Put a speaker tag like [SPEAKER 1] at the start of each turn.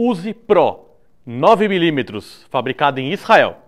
[SPEAKER 1] Uzi Pro 9mm, fabricado em Israel.